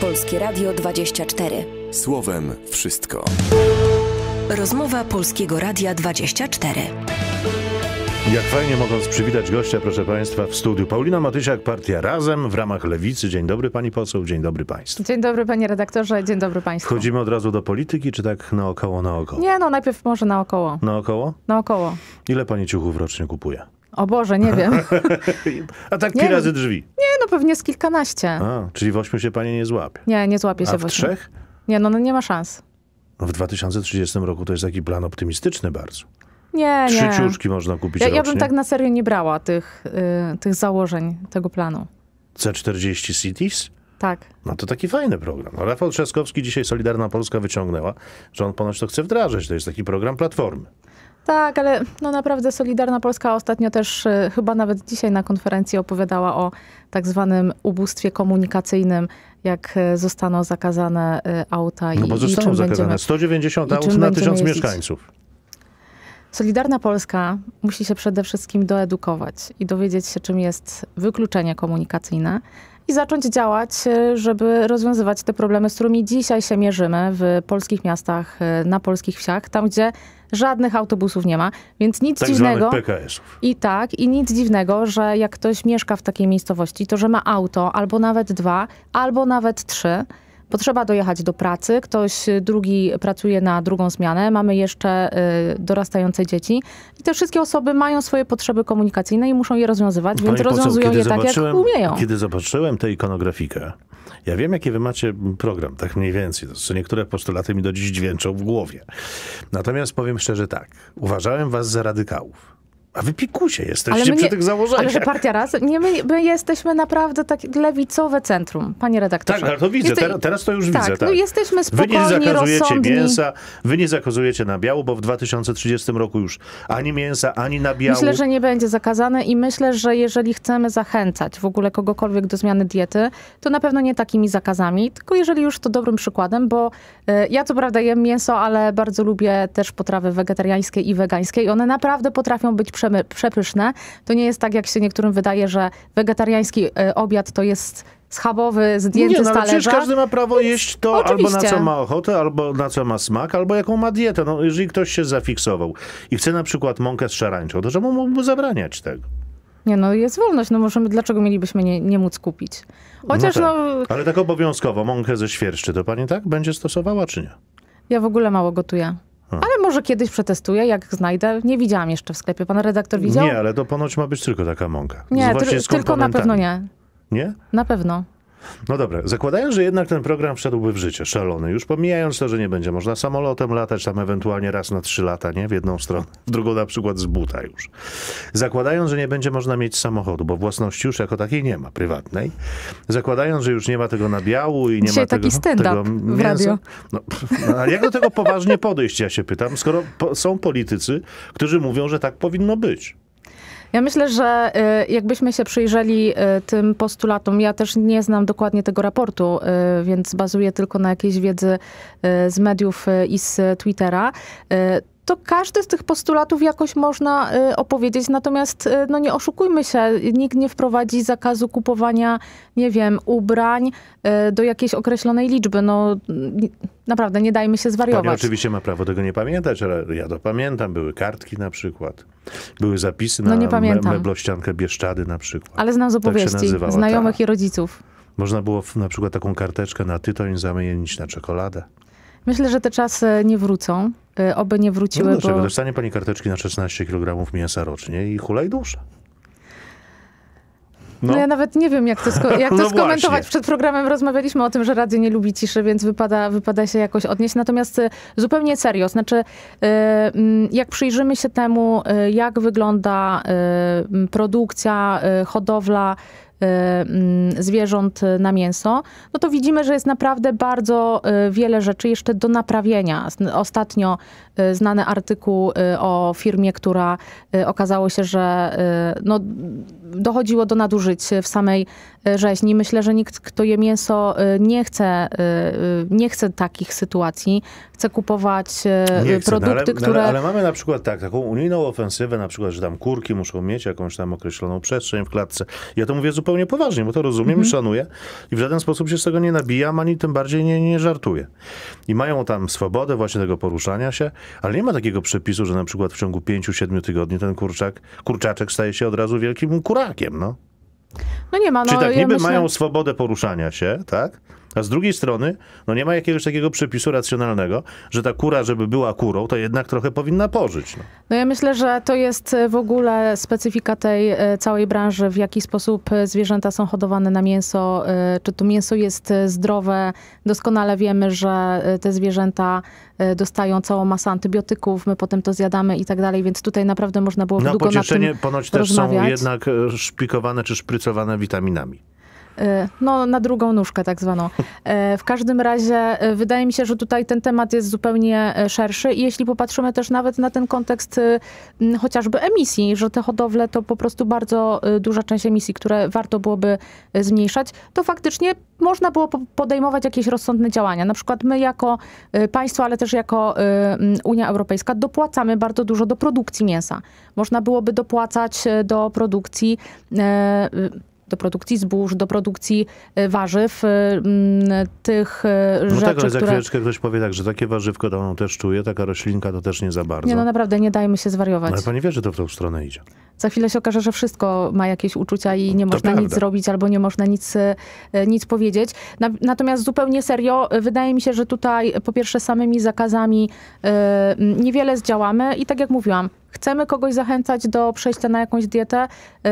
Polskie Radio 24. Słowem wszystko. Rozmowa Polskiego Radia 24. Jak fajnie mogąc przywitać gościa, proszę Państwa, w studiu. Paulina Matysiak, Partia Razem w ramach Lewicy. Dzień dobry Pani poseł, dzień dobry Państwu. Dzień dobry Panie redaktorze, dzień dobry Państwu. Wchodzimy od razu do polityki, czy tak naokoło, naokoło? Nie, no najpierw może naokoło. Naokoło? Naokoło. Ile Pani ciuchów rocznie kupuje? O Boże, nie wiem. A tak pi razy drzwi. Nie no pewnie z kilkanaście. A, czyli w ośmiu się pani nie złapie. Nie, nie złapie się A w, w trzech? Nie, no, no nie ma szans. No w 2030 roku to jest taki plan optymistyczny bardzo. Nie, Trzy nie. ciuszki można kupić ja, Ja bym tak na serio nie brała tych, y, tych założeń, tego planu. C40 Cities? Tak. No to taki fajny program. No, Rafał Trzaskowski dzisiaj Solidarna Polska wyciągnęła, że on ponoć to chce wdrażać. To jest taki program Platformy. Tak, ale no naprawdę Solidarna Polska ostatnio też y, chyba nawet dzisiaj na konferencji opowiadała o tak zwanym ubóstwie komunikacyjnym, jak y, zostaną zakazane y, auta no i, bo zostaną i czym zakazane. Będziemy, 190 aut na tysiąc mieszkańców. Solidarna Polska musi się przede wszystkim doedukować i dowiedzieć się, czym jest wykluczenie komunikacyjne i zacząć działać, żeby rozwiązywać te problemy, z którymi dzisiaj się mierzymy w polskich miastach, na polskich wsiach, tam gdzie żadnych autobusów nie ma, więc nic tak dziwnego. I tak, i nic dziwnego, że jak ktoś mieszka w takiej miejscowości, to że ma auto, albo nawet dwa, albo nawet trzy, bo trzeba dojechać do pracy, ktoś y, drugi pracuje na drugą zmianę, mamy jeszcze y, dorastające dzieci i te wszystkie osoby mają swoje potrzeby komunikacyjne i muszą je rozwiązywać, no więc poseł, rozwiązują je tak, jak umieją. Kiedy zobaczyłem tę ikonografikę, ja wiem, jaki wy macie program, tak mniej więcej. To są niektóre postulaty mi do dziś dźwięczą w głowie. Natomiast powiem szczerze tak. Uważałem was za radykałów. A wy pikusie jesteście ale nie, przy tych założeniach. Ale że partia raz? Nie, my, my jesteśmy naprawdę tak lewicowe centrum, panie redaktorze. Tak, ale to widzę, Jeste... teraz, teraz to już tak, widzę. No tak. No jesteśmy spokojni, Wy nie zakazujecie rozsądni. mięsa, wy nie zakazujecie nabiału, bo w 2030 roku już ani mięsa, ani nabiału. Myślę, że nie będzie zakazane i myślę, że jeżeli chcemy zachęcać w ogóle kogokolwiek do zmiany diety, to na pewno nie takimi zakazami, tylko jeżeli już to dobrym przykładem, bo y, ja co prawda jem mięso, ale bardzo lubię też potrawy wegetariańskie i wegańskie i one naprawdę potrafią być przepyszne. To nie jest tak, jak się niektórym wydaje, że wegetariański e, obiad to jest schabowy, zdjęty nie, no, z talerza. Przecież każdy ma prawo Więc jeść to oczywiście. albo na co ma ochotę, albo na co ma smak, albo jaką ma dietę. No, jeżeli ktoś się zafiksował i chce na przykład mąkę z szarańczą, to czemu mógłby zabraniać tego? Nie no, jest wolność, no możemy, dlaczego mielibyśmy nie, nie móc kupić? No Chociaż no, tak. no... Ale tak obowiązkowo, mąkę ze świerszczy, to pani tak będzie stosowała, czy nie? Ja w ogóle mało gotuję. Ale może kiedyś przetestuję, jak znajdę. Nie widziałam jeszcze w sklepie. Pan redaktor widział? Nie, ale to ponoć ma być tylko taka mąka. Nie, tylko na pewno nie. Nie? Na pewno. No dobra, zakładając, że jednak ten program wszedłby w życie, szalony, już pomijając to, że nie będzie można samolotem latać tam ewentualnie raz na trzy lata, nie? W jedną stronę, w drugą na przykład z buta już. Zakładając, że nie będzie można mieć samochodu, bo własności już jako takiej nie ma, prywatnej. Zakładając, że już nie ma tego nabiału i nie Dzisiaj ma tego, taki tego w radio. No, no, a jak do tego poważnie podejść, ja się pytam, skoro po, są politycy, którzy mówią, że tak powinno być. Ja myślę, że y, jakbyśmy się przyjrzeli y, tym postulatom, ja też nie znam dokładnie tego raportu, y, więc bazuję tylko na jakiejś wiedzy z mediów i z Twittera to każdy z tych postulatów jakoś można y, opowiedzieć, natomiast y, no nie oszukujmy się, nikt nie wprowadzi zakazu kupowania, nie wiem, ubrań y, do jakiejś określonej liczby. No naprawdę, nie dajmy się zwariować. Pani oczywiście ma prawo tego nie pamiętać, ale ja to pamiętam. Były kartki na przykład, były zapisy no, na me meblościankę Bieszczady na przykład. Ale znam z tak opowieści, tak znajomych ta. i rodziców. Można było na przykład taką karteczkę na tytoń zamienić na czekoladę. Myślę, że te czasy nie wrócą. Y, oby nie wróciły. No dlaczego? Bo... Dostanie pani karteczki na 16 kg mięsa rocznie i hulaj dusza. No. no. ja nawet nie wiem, jak to, sko jak to no skomentować. Właśnie. Przed programem rozmawialiśmy o tym, że radio nie lubi ciszy, więc wypada, wypada się jakoś odnieść. Natomiast y, zupełnie serio, znaczy y, mm, jak przyjrzymy się temu, jak wygląda produkcja, hodowla Y, mm, zwierząt na mięso, no to widzimy, że jest naprawdę bardzo y, wiele rzeczy jeszcze do naprawienia. Ostatnio y, znany artykuł o firmie, która okazało się, że no, dochodziło do nadużyć w samej rzeźni. Myślę, że nikt, kto je mięso, y, nie chce, y, y, nie chce takich sytuacji. Chce kupować no, produkty, no ale, które... No ale, ale, mamy na przykład tak, taką unijną ofensywę, na przykład, że tam kurki muszą mieć jakąś tam określoną przestrzeń w klatce. Ja to mówię zupełnie poważnie, bo to rozumiem mm i mhm. szanuję i w żaden sposób się z tego nie nabijam, ani tym bardziej nie, nie żartuję. I mają tam swobodę właśnie tego poruszania się, ale nie ma takiego przepisu, że na przykład w ciągu 5-7 tygodni ten kurczak, kurczaczek staje się od razu wielkim kurakiem, no. No nie ma. No, Czyli tak, niby myślę... mają swobodę poruszania się, tak? A z drugiej strony, no nie ma jakiegoś takiego przepisu racjonalnego, że ta kura, żeby była kurą, to jednak trochę powinna pożyć. No, no ja myślę, że to jest e, w ogóle specyfika tej e, całej branży, w jaki sposób e, zwierzęta są hodowane na mięso, czy to mięso jest zdrowe. Doskonale wiemy, że te zwierzęta dostają całą masę antybiotyków, my potem to zjadamy i tak dalej, więc tutaj naprawdę można było no, długo na tym ponoć też rozmawiać. są jednak szpikowane czy szprycowane witaminami. E, no, na drugą nóżkę tak zwaną. E, w każdym razie e, wydaje mi się, że tutaj ten temat jest zupełnie szerszy i jeśli popatrzymy też nawet na ten kontekst chociażby emisji, że te hodowle to po prostu bardzo duża część emisji, które warto byłoby zmniejszać, to faktycznie można było podejmować jakieś rozsądne działania. Na przykład my jako państwo, ale też jako Unia Europejska dopłacamy bardzo dużo do produkcji mięsa. Można byłoby dopłacać do produkcji do produkcji zbóż, do produkcji y, warzyw, y, mm, tych y, no rzeczy, tak, ale za chwileczkę ktoś powie tak, że takie warzywko to ono też czuje, taka roślinka to też nie za bardzo. Nie, no naprawdę, nie dajmy się zwariować. No ale pani wie, że to w tą stronę idzie. Za chwilę się okaże, że wszystko ma jakieś uczucia i nie to można prawda. nic zrobić albo nie można nic, nic powiedzieć. Natomiast zupełnie serio, wydaje mi się, że tutaj po pierwsze samymi zakazami mm, niewiele zdziałamy i tak jak mówiłam, chcemy kogoś zachęcać do przejścia na jakąś dietę, yy,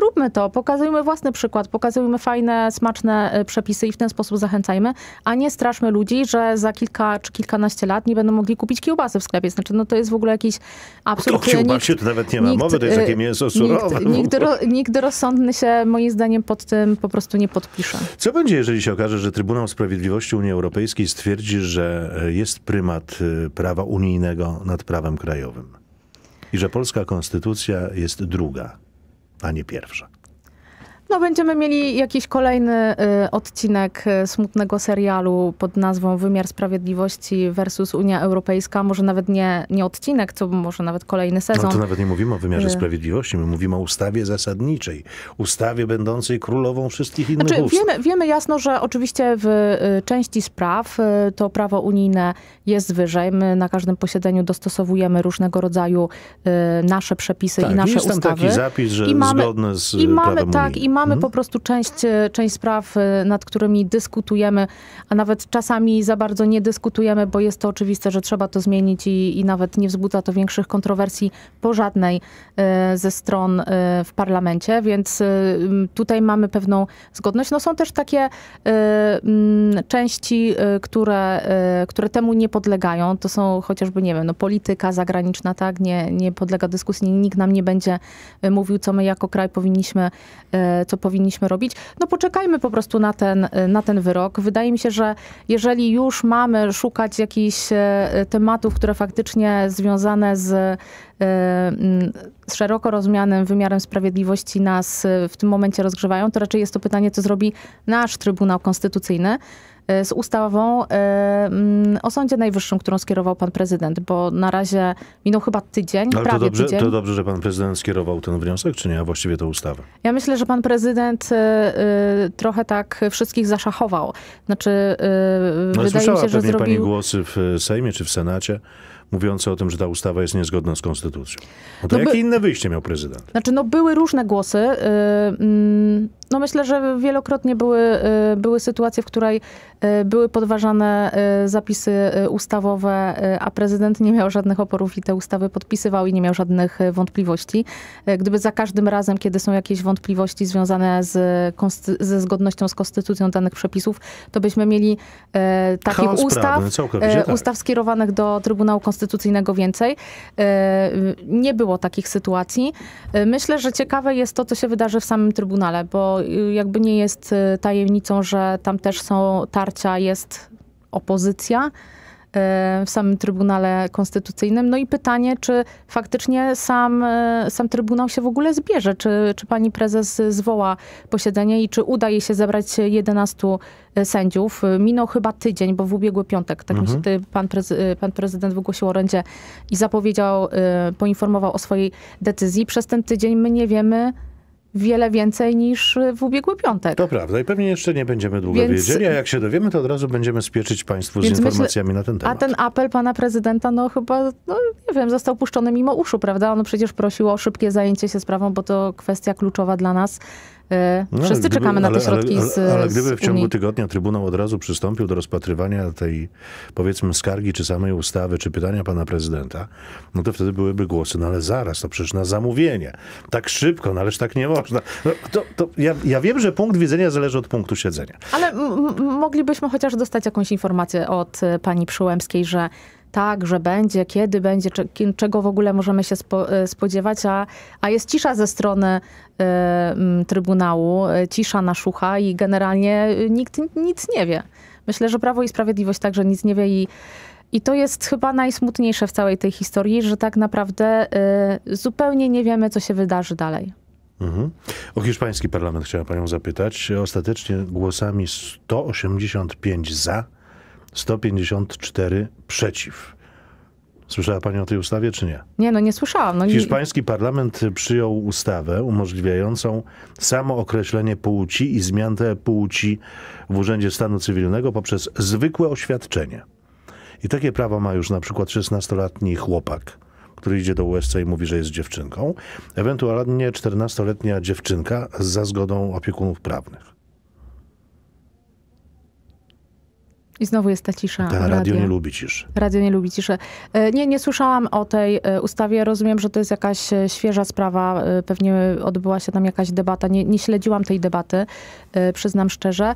róbmy to, pokazujmy własny przykład, pokazujmy fajne, smaczne y, przepisy i w ten sposób zachęcajmy, a nie straszmy ludzi, że za kilka czy kilkanaście lat nie będą mogli kupić kiełbasy w sklepie. Znaczy, no to jest w ogóle jakiś absurd. O kiełbasie to nawet nie ma nikt, mowy, to jest y, takie mięso surowe. Nikt, nikt, ro, nikt rozsądny się moim zdaniem pod tym po prostu nie podpisze. Co będzie, jeżeli się okaże, że Trybunał Sprawiedliwości Unii Europejskiej stwierdzi, że y, jest prymat prawa unijnego nad prawem krajowym? i że polska konstytucja jest druga, a nie pierwsza no będziemy mieli jakiś kolejny y, odcinek y, smutnego serialu pod nazwą Wymiar Sprawiedliwości versus Unia Europejska. Może nawet nie, nie odcinek, co może nawet kolejny no, sezon. No to nawet nie mówimy o wymiarze y sprawiedliwości, my mówimy o ustawie zasadniczej. Ustawie będącej królową wszystkich innych znaczy, ustaw. Wiemy, wiemy jasno, że oczywiście w y, części spraw y, to prawo unijne jest wyżej. My na każdym posiedzeniu dostosowujemy różnego rodzaju y, nasze przepisy tak, i nasze jest ustawy. Jest tam taki zapis, że mamy, zgodne z i mamy, prawem tak, unijnym. I mamy mamy mhm. po prostu część, e, część spraw, e, nad którymi dyskutujemy, a nawet czasami za bardzo nie dyskutujemy, bo jest to oczywiste, że trzeba to zmienić i, i nawet nie wzbudza to większych kontrowersji po żadnej e, ze stron w parlamencie, więc tutaj mamy pewną zgodność. No są też takie części, które, które temu nie podlegają. To są chociażby, nie wiem, no, polityka zagraniczna, tak, nie, nie podlega dyskusji, nikt nam nie będzie mówił, co my jako kraj powinniśmy, co powinniśmy robić. No poczekajmy po prostu na ten, na ten wyrok. Wydaje mi się, że jeżeli już mamy szukać jakichś e, tematów, które faktycznie związane z e, mm, szeroko rozumianym wymiarem sprawiedliwości nas e, w tym momencie rozgrzewają, to raczej jest to pytanie, co zrobi nasz Trybunał Konstytucyjny. E, z ustawą e, mm, o Sądzie Najwyższym, którą skierował pan prezydent, bo na razie minął chyba tydzień, Ale prawie to dobrze, tydzień. to dobrze, że pan prezydent skierował ten wniosek, czy nie, a właściwie tę ustawę? Ja myślę, że pan prezydent e, trochę tak wszystkich zaszachował. Znaczy, no, wydaje mi się, że zrobił... pani głosy w Sejmie czy w Senacie, mówiące o tym, że ta ustawa jest niezgodna z konstytucją. No to no jakie by... inne wyjście miał prezydent? Znaczy, no były różne głosy. Y, mm, no myślę, że wielokrotnie były, y, były sytuacje, w której y, były podważane zapisy ustawowe, a prezydent nie miał żadnych oporów i te ustawy podpisywał i nie miał żadnych wątpliwości. Gdyby za każdym razem, kiedy są jakieś wątpliwości związane z ze zgodnością z konstytucją danych przepisów, to byśmy mieli takich Chaos ustaw, prawny, tak. ustaw tak. skierowanych do Trybunału Konstytucyjnego konstytucyjnego więcej. E, nie było takich sytuacji. E, myślę, że ciekawe jest to, co się wydarzy w samym Trybunale, bo y, jakby nie jest y, tajemnicą, że tam też są tarcia, jest opozycja w samym Trybunale Konstytucyjnym. No i pytanie, czy faktycznie sam, e, sam Trybunał się w ogóle zbierze? Czy, czy pani prezes zwoła posiedzenie i czy uda jej się zebrać 11 e, sędziów? Minął chyba tydzień, bo w ubiegły piątek, tak mhm. mi się mhm. pan, prezy, e, pan prezydent wygłosił orędzie i zapowiedział, poinformował o swojej decyzji. Przez ten tydzień my nie wiemy, wiele więcej niż y, w ubiegły piątek. To prawda i pewnie jeszcze nie będziemy długo Więc... wiedzieli, a jak się dowiemy, to od razu będziemy spieczyć Państwu Więc z informacjami myślę, na ten temat. A ten apel pana prezydenta, no chyba, no nie wiem, został puszczony mimo uszu, prawda? On przecież prosił o szybkie zajęcie się sprawą, bo to kwestia kluczowa dla nas. Y, no, Wszyscy gdyby, czekamy na te środki ale, ale, z Ale gdyby w ciągu Unii. tygodnia Trybunał od razu przystąpił do rozpatrywania tej, powiedzmy, skargi, czy samej ustawy, czy pytania pana prezydenta, no to wtedy byłyby głosy, no ale zaraz, to no przecież na zamówienie. Tak szybko, no ależ tak nie można. No, to, to ja, ja wiem, że punkt widzenia zależy od punktu siedzenia. Ale moglibyśmy chociaż dostać jakąś informację od y, pani Przyłębskiej, że tak, że będzie, kiedy będzie, czego w ogóle możemy się e, spodziewać, a, a jest cisza ze strony y, Trybunału, e, cisza na szucha i generalnie nikt nic nie wie. Myślę, że Prawo i Sprawiedliwość także nic nie wie i i to jest chyba najsmutniejsze w całej tej historii, że tak naprawdę y, zupełnie nie wiemy, co się wydarzy dalej. Mhm. O hiszpański parlament chciała panią zapytać. Ostatecznie głosami 185 za, 154 przeciw. Słyszała Pani o tej ustawie, czy nie? Nie, no nie słyszałam. No, nie... Hiszpański parlament przyjął ustawę umożliwiającą samookreślenie płci i zmianę płci w Urzędzie Stanu Cywilnego poprzez zwykłe oświadczenie. I takie prawo ma już na przykład 16-letni chłopak, który idzie do USC i mówi, że jest dziewczynką, ewentualnie 14-letnia dziewczynka za zgodą opiekunów prawnych. I znowu jest ta cisza. Ta, radio, radio nie lubi ciszy. Radio nie lubi ciszy. E, nie, nie słyszałam o tej e, ustawie. Rozumiem, że to jest jakaś e, świeża sprawa. Pewnie odbyła się tam jakaś debata. Nie, nie śledziłam tej debaty, przyznam szczerze.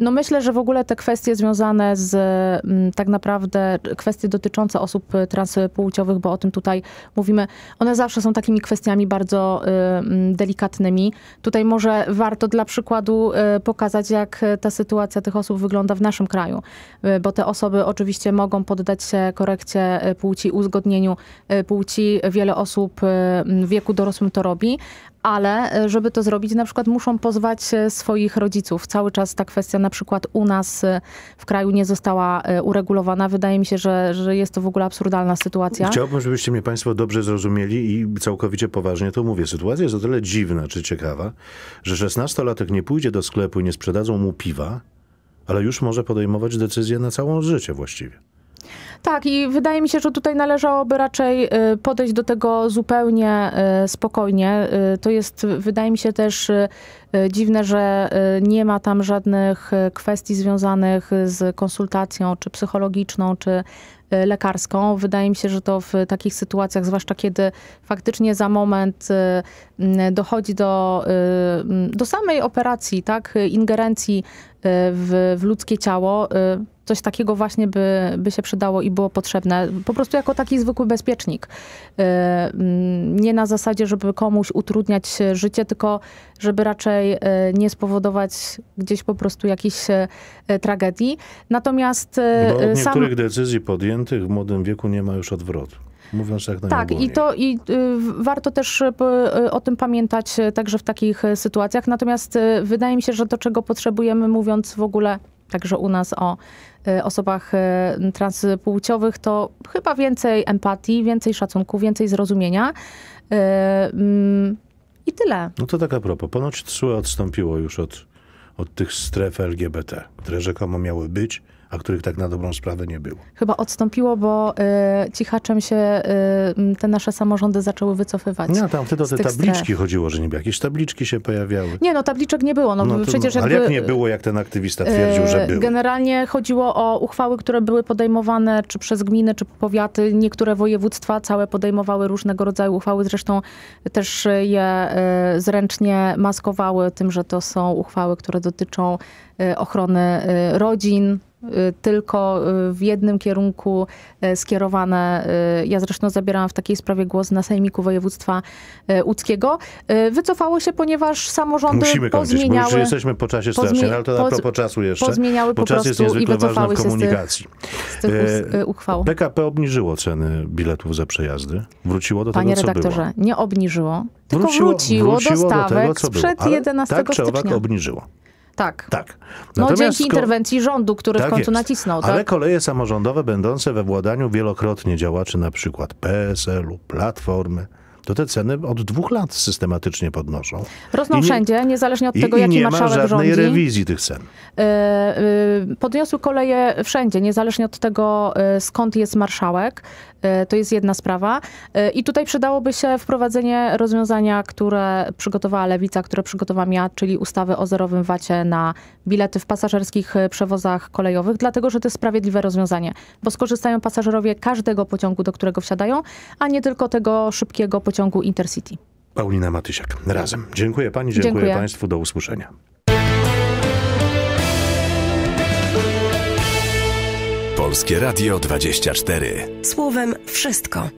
No myślę, że w ogóle te kwestie związane z mm, tak naprawdę kwestie dotyczące osób transpłciowych, bo o tym tutaj mówimy, one zawsze są takimi kwestiami bardzo mm, delikatnymi. Tutaj może warto dla przykładu pokazać, jak ta sytuacja tych osób wygląda w naszym kraju. Y, bo te osoby oczywiście mogą poddać się korekcie y, płci, uzgodnieniu y, płci. Wiele osób w wieku dorosłym to robi, ale żeby to zrobić, na przykład muszą pozwać swoich rodziców. Cały czas ta kwestia na przykład u nas w kraju nie została uregulowana. Wydaje mi się, że, że jest to w ogóle absurdalna sytuacja. Chciałbym, żebyście mnie Państwo dobrze zrozumieli i całkowicie poważnie to mówię. Sytuacja jest o tyle dziwna czy ciekawa, że 16-latek nie pójdzie do sklepu i nie sprzedadzą mu piwa, ale już może podejmować decyzje na całą życie właściwie. Tak, i wydaje mi się, że tutaj należałoby raczej y, podejść do tego zupełnie y, spokojnie. Y, to jest, wydaje mi się też dziwne, że nie ma tam żadnych kwestii związanych z konsultacją, czy psychologiczną, czy lekarską. Wydaje mi się, że to w takich sytuacjach, zwłaszcza kiedy faktycznie za moment dochodzi do, do samej operacji, tak, ingerencji Y, w, w ludzkie ciało, y, coś takiego właśnie by, by się przydało i było potrzebne. Po prostu jako taki zwykły bezpiecznik. Y, mm, nie na zasadzie, żeby komuś utrudniać życie, tylko żeby raczej nie spowodować gdzieś po prostu jakiejś tragedii. Natomiast Bo no, od sam... niektórych decyzji podjętych w młodym wieku nie ma już odwrotu. Tak, i to i y, warto też y, y, o tym pamiętać także w takich sytuacjach. Natomiast wydaje mi się, że to, czego potrzebujemy, mówiąc w ogóle także u nas o osobach transpłciowych, to chyba więcej empatii, więcej szacunku, więcej zrozumienia. Mm, I tyle. No to tak a propos. Ponoć TSUE odstąpiło już od, od tych stref LGBT, które rzekomo miały być, a których tak na dobrą sprawę nie było. Chyba odstąpiło, bo y, cichaczem się y, te nasze samorządy zaczęły wycofywać. No, tam wtedy o te tabliczki stref. chodziło, że niby jakieś tabliczki się pojawiały. Nie, no tabliczek nie było. No, no to, przecież no, jakby, ale jak nie było, jak ten aktywista y, twierdził, y, że było? Generalnie chodziło o uchwały, które były podejmowane czy przez gminy, czy powiaty. Niektóre województwa całe podejmowały różnego rodzaju uchwały. Zresztą też je y, zręcznie maskowały tym, że to są uchwały, które dotyczą y, ochrony rodzin, Y, tylko y, w jednym kierunku y, skierowane. Ja zresztą zabierałam w takiej sprawie głos na Sejmiku Województwa Łódzkiego. Wycofało się, ponieważ samorządy Musimy kończyć, pozmieniały... Musimy jesteśmy po czasie strasznie, no ale to na propos czasu jeszcze. Pozmieniały po, po czas jest niezwykle ważny w komunikacji. Z z tych e, uchwał. PKP obniżyło ceny biletów za przejazdy. Wróciło do Panie tego, co redaktorze, było. nie obniżyło, tylko wróciło, wróciło, wróciło dostawek do tego, co sprzed było. Ale 11 tak stycznia. obniżyło. Tak. tak. no dzięki interwencji rządu, który tak w końcu jest. nacisnął. Tak? Ale koleje samorządowe będące we władaniu wielokrotnie działaczy na przykład PSL-u, Platformy, to te ceny od dwóch lat systematycznie podnoszą. Rosną nie, wszędzie, niezależnie od tego, i, jaki marszałek rządzi. nie ma żadnej rządzi. rewizji tych cen. E, e, podniosły koleje wszędzie, niezależnie od tego, e, skąd jest marszałek. To jest jedna sprawa. I tutaj przydałoby się wprowadzenie rozwiązania, które przygotowała Lewica, które przygotowałam ja, czyli ustawy o zerowym VAT-ie na bilety w pasażerskich przewozach kolejowych, dlatego że to jest sprawiedliwe rozwiązanie, bo skorzystają pasażerowie każdego pociągu, do którego wsiadają, a nie tylko tego szybkiego pociągu pociągu Intercity. Paulina Matysiak, razem. Dziękuję pani, dziękuję, dziękuję. państwu, do usłyszenia. Polskie Radio 24. Słowem wszystko.